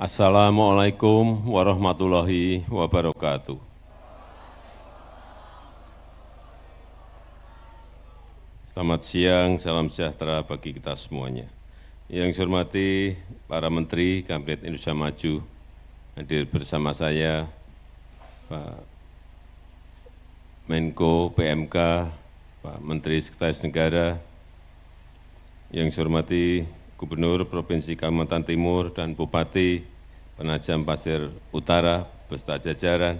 Assalamualaikum warahmatullahi wabarakatuh. Selamat siang, salam sejahtera bagi kita semuanya. Yang saya hormati para Menteri Kabinet Indonesia Maju, hadir bersama saya Pak Menko PMK, Pak Menteri Sekretaris Negara, yang saya hormati Gubernur Provinsi Kalimantan Timur dan Bupati Penajam Pasir Utara beserta jajaran,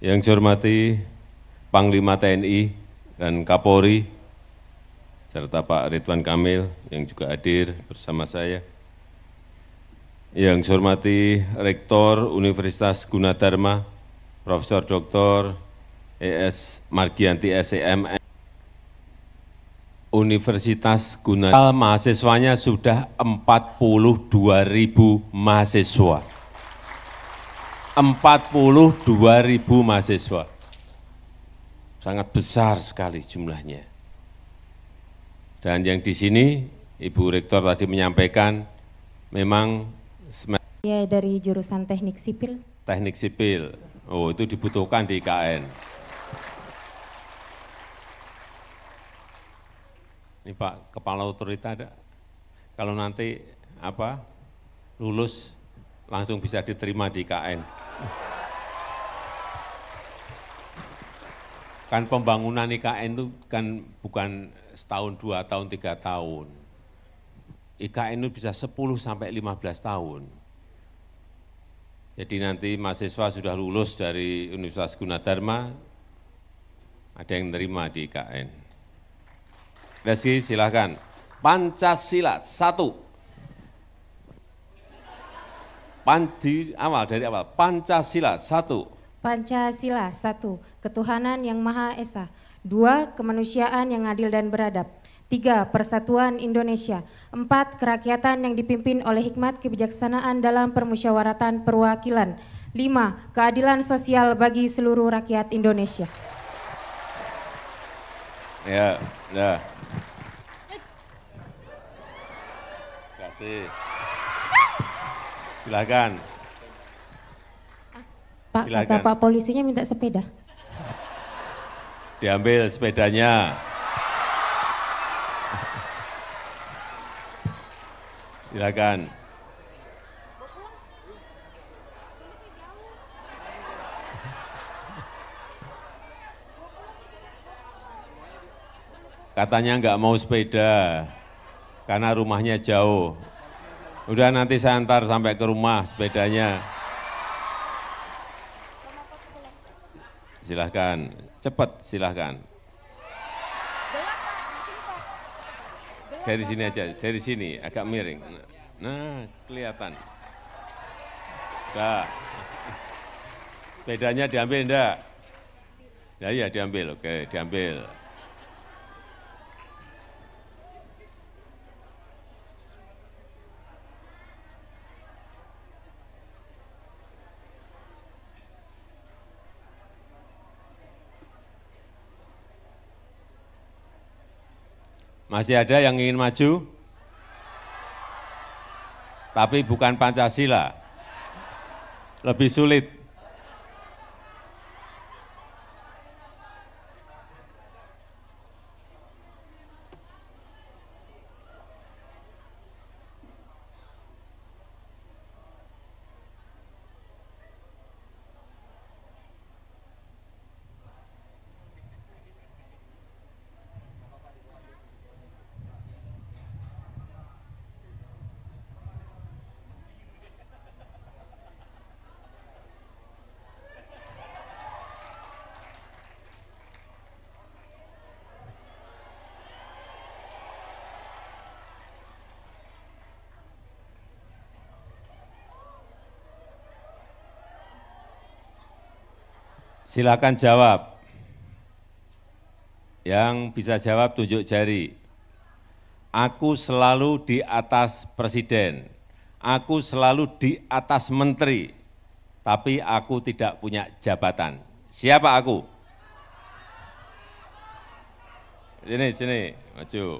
yang saya hormati Panglima TNI dan Kapolri, serta Pak Ridwan Kamil yang juga hadir bersama saya. Yang saya hormati Rektor Universitas Gunadarma, Profesor Dr. E.S. Margianti SEMN, Universitas Gunatal mahasiswanya sudah 42 ribu mahasiswa. 42 ribu mahasiswa. Sangat besar sekali jumlahnya. Dan yang di sini Ibu Rektor tadi menyampaikan memang Ya dari jurusan teknik sipil. Teknik sipil. Oh, itu dibutuhkan di IKN. ini Pak Kepala Otorita ada, kalau nanti apa lulus langsung bisa diterima di KN. Kan pembangunan IKN itu kan bukan setahun, dua tahun, tiga tahun. IKN itu bisa 10 sampai 15 tahun. Jadi nanti mahasiswa sudah lulus dari Universitas Gunadarma, ada yang terima di IKN. Reski silahkan. Pancasila satu. Panci awal dari awal. Pancasila satu. Pancasila satu. Ketuhanan yang Maha Esa. Dua, kemanusiaan yang adil dan beradab. Tiga, persatuan Indonesia. Empat, kerakyatan yang dipimpin oleh hikmat kebijaksanaan dalam permusyawaratan perwakilan. Lima, keadilan sosial bagi seluruh rakyat Indonesia. Ya, ya. Kasih. Silakan. Pak, Silakan. Bapak polisinya minta sepeda. Diambil sepedanya. Silakan. katanya nggak mau sepeda karena rumahnya jauh. Udah nanti saya antar sampai ke rumah sepedanya. Silahkan, cepat silahkan. Dari sini aja, dari sini agak miring. Nah, kelihatan. Dah. Sepedanya diambil enggak? Ya ya diambil, oke diambil. Masih ada yang ingin maju? Tapi bukan Pancasila. Lebih sulit. Silakan jawab. Yang bisa jawab tunjuk jari. Aku selalu di atas presiden. Aku selalu di atas menteri. Tapi aku tidak punya jabatan. Siapa aku? Sini, sini, maju.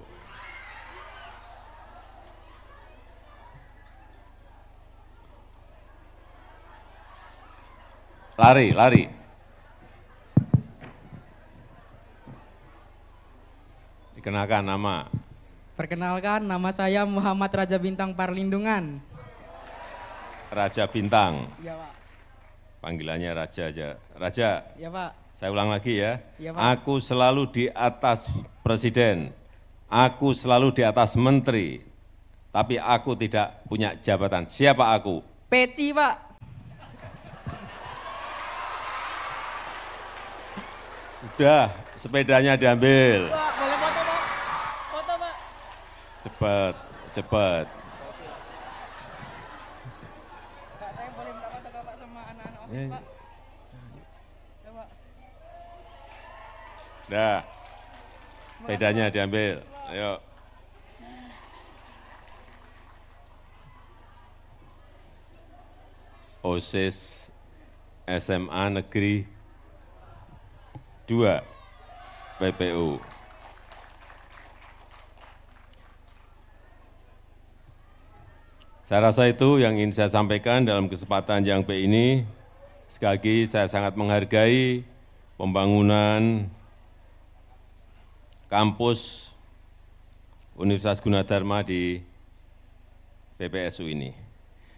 Lari, lari. Perkenalkan nama. Perkenalkan, nama saya Muhammad Raja Bintang Parlindungan. Raja Bintang. Ya Pak. Panggilannya Raja aja. Raja. Ya Pak. Saya ulang lagi ya. Ya Pak. Aku selalu di atas presiden. Aku selalu di atas menteri. Tapi aku tidak punya jabatan. Siapa aku? Peci, Pak. Udah, sepedanya diambil. Iya, Pak. Cepat, cepat. Pak, saya boleh minta foto Pak sama anak-anak OSIS, iya, iya. Pak? Ya, Dah. Bedanya diambil. Ayo. OSIS SMA Negeri 2 PPU. Saya rasa itu yang ingin saya sampaikan dalam kesempatan yang baik ini. Sekali lagi saya sangat menghargai pembangunan kampus Universitas Gunadarma di PPSU ini.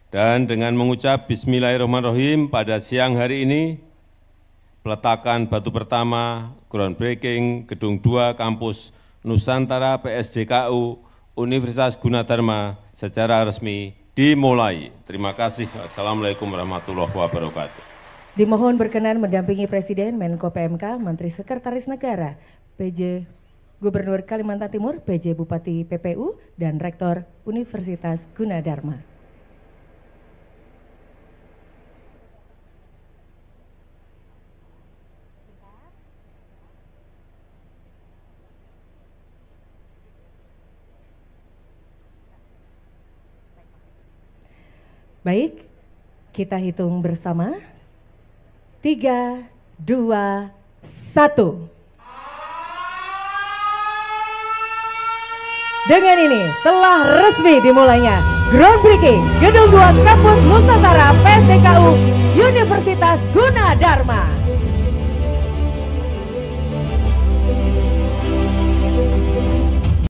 Dan dengan mengucap Bismillahirrahmanirrahim pada siang hari ini, peletakan batu pertama, groundbreaking, gedung 2 kampus Nusantara PSDKU Universitas Gunadarma secara resmi dimulai. Terima kasih. Assalamualaikum warahmatullahi wabarakatuh. Dimohon berkenan mendampingi Presiden, Menko PMK, Menteri Sekretaris Negara, PJ Gubernur Kalimantan Timur, PJ Bupati PPU, dan Rektor Universitas Gunadarma. Baik, kita hitung bersama. Tiga, dua, satu. Dengan ini telah resmi dimulainya groundbreaking Gedung 2 Kampus Nusantara PSDKU Universitas Gunadarma.